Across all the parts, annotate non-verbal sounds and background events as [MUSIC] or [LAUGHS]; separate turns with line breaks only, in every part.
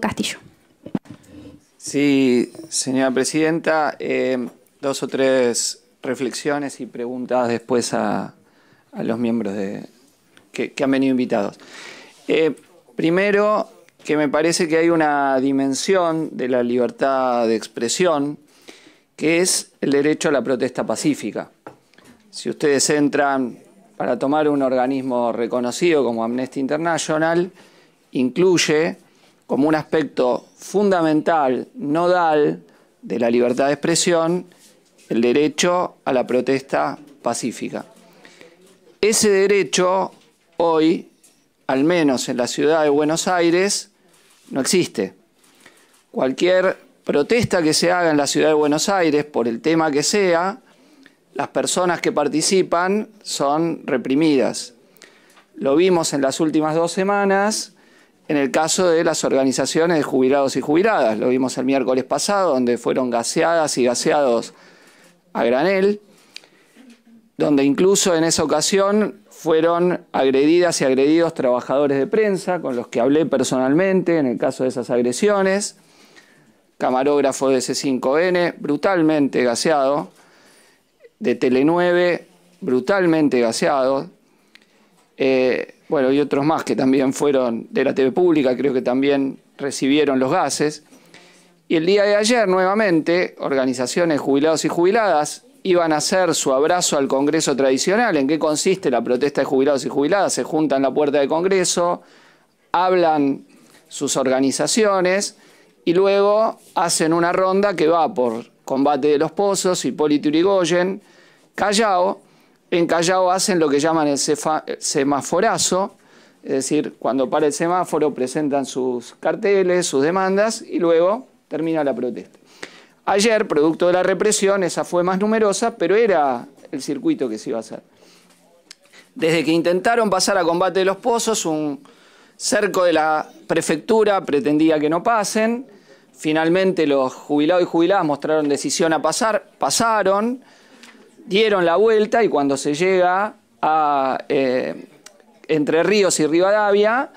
Castillo. Sí, señora presidenta, eh, dos o tres reflexiones y preguntas después a, los miembros que, han venido invitados. Eh, primero, que me parece que hay una dimensión de la libertad de expresión que es el derecho a la protesta pacífica. Si ustedes entran para tomar un organismo reconocido como Amnesty International, incluye como un aspecto fundamental, nodal, de la libertad de expresión, el derecho a la protesta pacífica. Ese derecho hoy, al menos en la ciudad de Buenos Aires, no existe. Cualquier protesta que se haga en la ciudad de Buenos Aires, por el tema que sea, las personas que participan son reprimidas. Lo vimos en las últimas dos semanas en el caso de las organizaciones de jubilados y jubiladas. Lo vimos el miércoles pasado, donde fueron gaseadas y gaseados a granel, donde incluso en esa ocasión fueron agredidas y agredidos trabajadores de prensa, con los que hablé personalmente en el caso de esas agresiones, camarógrafo de C5N, brutalmente gaseado, de Tele9, brutalmente gaseado, eh, bueno, y otros más que también fueron de la TV pública, creo que también recibieron los gases. Y el día de ayer, nuevamente, organizaciones jubilados y jubiladas iban a hacer su abrazo al Congreso tradicional. ¿En qué consiste la protesta de jubilados y jubiladas? Se juntan en la puerta del Congreso, hablan sus organizaciones y luego hacen una ronda que va por Combate de los Pozos, Hipólito urigoyen, Callao en Callao hacen lo que llaman el eh, semaforazo, es decir, cuando para el semáforo presentan sus carteles, sus demandas y luego termina la protesta. Ayer, producto de la represión, esa fue más numerosa, pero era el circuito que se iba a hacer. Desde que intentaron pasar a combate de los pozos, un cerco de la prefectura pretendía que no pasen. Finalmente los jubilados y jubiladas mostraron decisión a pasar, pasaron dieron la vuelta y cuando se llega a eh, Entre Ríos y Rivadavia,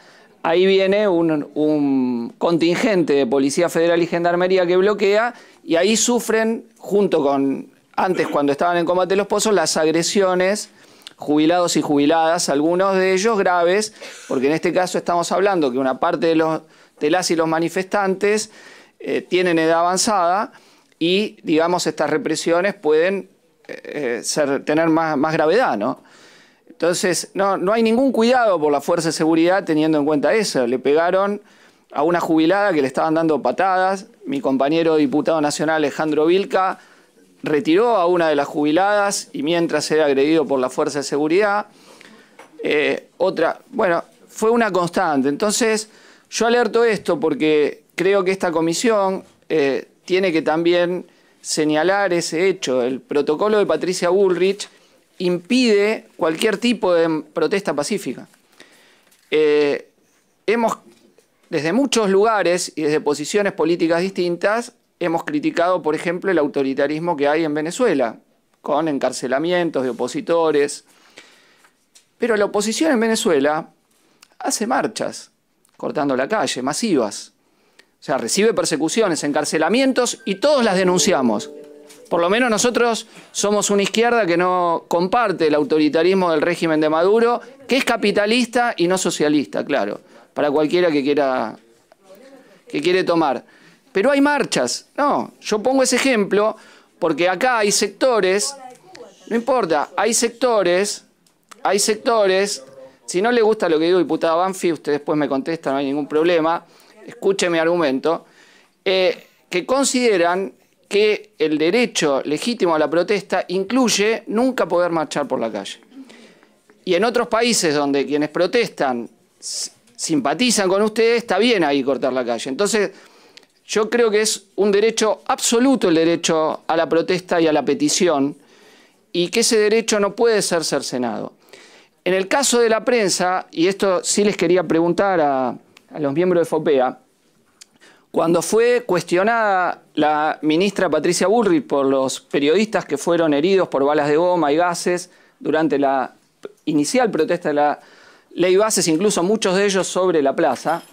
ahí viene un, contingente de Policía Federal y Gendarmería que bloquea y ahí sufren, junto con antes cuando estaban en combate los pozos, las agresiones jubilados y jubiladas, algunos de ellos graves, porque en este caso estamos hablando que una parte de, los, las y los manifestantes eh, tienen edad avanzada y, digamos, estas represiones pueden eh, tener más, gravedad, ¿no? Entonces, no, no hay ningún cuidado por la fuerza de seguridad teniendo en cuenta eso. Le pegaron a una jubilada que le estaban dando patadas. Mi compañero diputado nacional Alejandro Vilca retiró a una de las jubiladas y mientras era agredido por la fuerza de seguridad. Eh, otra, bueno, fue una constante. Entonces, yo alerto esto porque creo que esta comisión eh, tiene que también señalar ese hecho. El protocolo de Patricia Bullrich impide cualquier tipo de protesta pacífica. Eh, hemos, desde muchos lugares y desde posiciones políticas distintas, hemos criticado, por ejemplo, el autoritarismo que hay en Venezuela, con encarcelamientos de opositores. Pero la oposición en Venezuela hace marchas, cortando la calle, masivas sea, recibe persecuciones, encarcelamientos y todos las denunciamos. Por lo menos nosotros somos una izquierda que no comparte el autoritarismo del régimen de Maduro, que es capitalista y no socialista, claro, para cualquiera que quiera que quiere tomar. Pero hay marchas. No, yo pongo ese ejemplo porque acá hay sectores, no importa, hay sectores, hay sectores, si no le gusta lo que digo, diputada Banfi, usted después me contesta, no hay ningún problema escuche mi argumento, eh, que consideran que el derecho legítimo a la protesta incluye nunca poder marchar por la calle. Y en otros países donde quienes protestan simpatizan con ustedes, está bien ahí cortar la calle. Entonces, yo creo que es un derecho absoluto el derecho a la protesta y a la petición, y que ese derecho no puede ser cercenado. En el caso de la prensa, y esto sí les quería preguntar a, a los miembros de FOPEA, cuando fue cuestionada la ministra Patricia Bullrich por los periodistas que fueron heridos por balas de goma y gases durante la inicial protesta de la ley bases, incluso muchos de ellos sobre la plaza,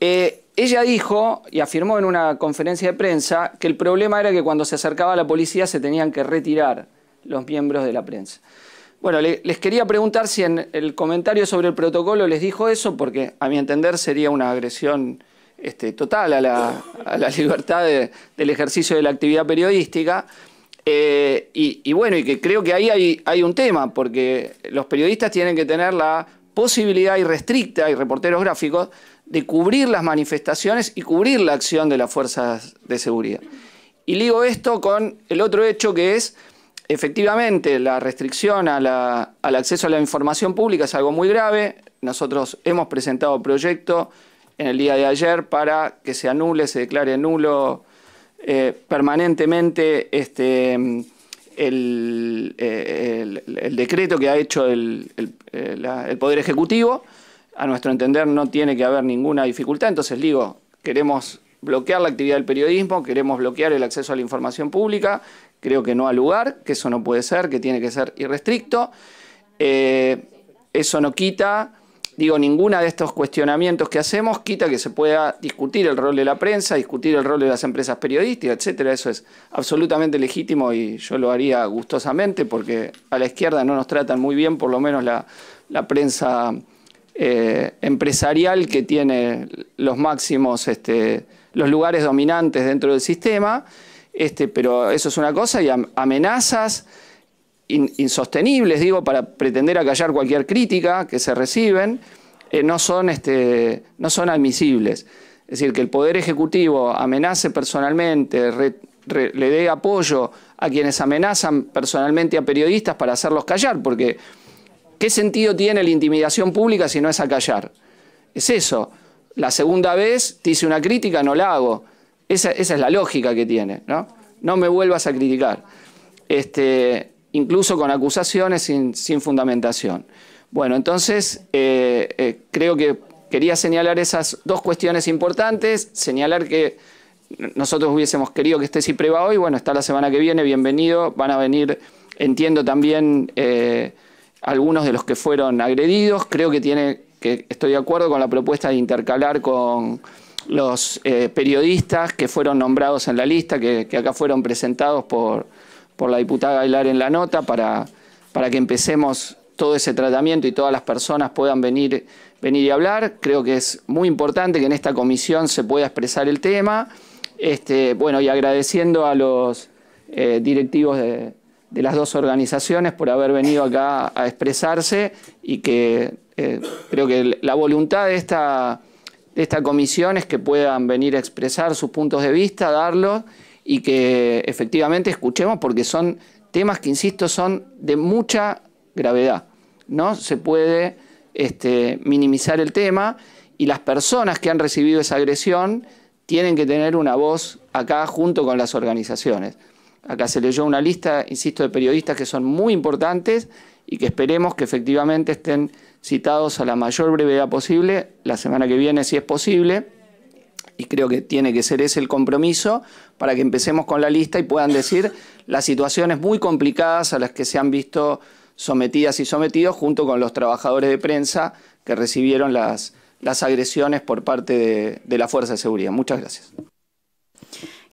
eh, ella dijo y afirmó en una conferencia de prensa que el problema era que cuando se acercaba a la policía se tenían que retirar los miembros de la prensa. Bueno, les quería preguntar si en el comentario sobre el protocolo les dijo eso, porque a mi entender sería una agresión este, total a la, [LAUGHS] libertad del ejercicio de la actividad periodística. Eh, y, bueno, y que creo que ahí hay, hay un tema, porque los periodistas tienen que tener la posibilidad irrestricta, y reporteros gráficos, de cubrir las manifestaciones y cubrir la acción de las fuerzas de seguridad. Y ligo esto con el otro hecho que es efectivamente la restricción al acceso a la información pública es algo muy grave. Nosotros hemos presentado proyecto en el día de ayer para que se anule, se declare nulo eh, permanentemente este, mm, eh, el, decreto que ha hecho eh, el Poder Ejecutivo. A nuestro entender no tiene que haber ninguna dificultad. Entonces digo, queremos bloquear la actividad del periodismo, queremos bloquear el acceso a la información pública, creo que no al lugar, que eso no puede ser, que tiene que ser irrestricto. Eh, eso no quita, digo, ninguna de estos cuestionamientos que hacemos quita que se pueda discutir el rol de la prensa, discutir el rol de las empresas periodísticas, etcétera. Eso es absolutamente legítimo y yo lo haría gustosamente porque a la izquierda no nos tratan muy bien, por lo menos la, prensa eh, empresarial que tiene los máximos, este, los lugares dominantes dentro del sistema. Este, pero eso es una cosa, y amenazas insostenibles, digo, para pretender acallar cualquier crítica que se reciben, eh, no, son, este, no son admisibles. Es decir, que el Poder Ejecutivo amenace personalmente, le dé apoyo a quienes amenazan personalmente a periodistas para hacerlos callar, porque ¿qué sentido tiene la intimidación pública si no es acallar? Es eso. La segunda vez te hice una crítica, no la hago. Esa, es la lógica que tiene, ¿no? No me vuelvas a criticar. Este, incluso con acusaciones sin, fundamentación. Bueno, entonces eh, eh, creo que quería señalar esas dos cuestiones importantes, señalar que nosotros hubiésemos querido que esté prueba hoy, bueno, está la semana que viene, bienvenido, van a venir, entiendo también eh, algunos de los que fueron agredidos, creo que tiene, que estoy de acuerdo con la propuesta de intercalar con los eh, periodistas que fueron nombrados en la lista, que, acá fueron presentados por, por la diputada Ailar en la nota, para, para que empecemos todo ese tratamiento y todas las personas puedan venir, venir y hablar. Creo que es muy importante que en esta comisión se pueda expresar el tema. Este, bueno, y agradeciendo a los eh, directivos de, las dos organizaciones por haber venido acá a expresarse y que eh, creo que la voluntad de esta esta comisión es que puedan venir a expresar sus puntos de vista, darlos y que efectivamente escuchemos porque son temas que, insisto, son de mucha gravedad. No se puede este, minimizar el tema y las personas que han recibido esa agresión tienen que tener una voz acá junto con las organizaciones. Acá se leyó una lista, insisto, de periodistas que son muy importantes y que esperemos que efectivamente estén citados a la mayor brevedad posible, la semana que viene si es posible, y creo que tiene que ser ese el compromiso para que empecemos con la lista y puedan decir las situaciones muy complicadas a las que se han visto sometidas y sometidos junto con los trabajadores de prensa que recibieron las, las agresiones por parte de la Fuerza de Seguridad. Muchas gracias.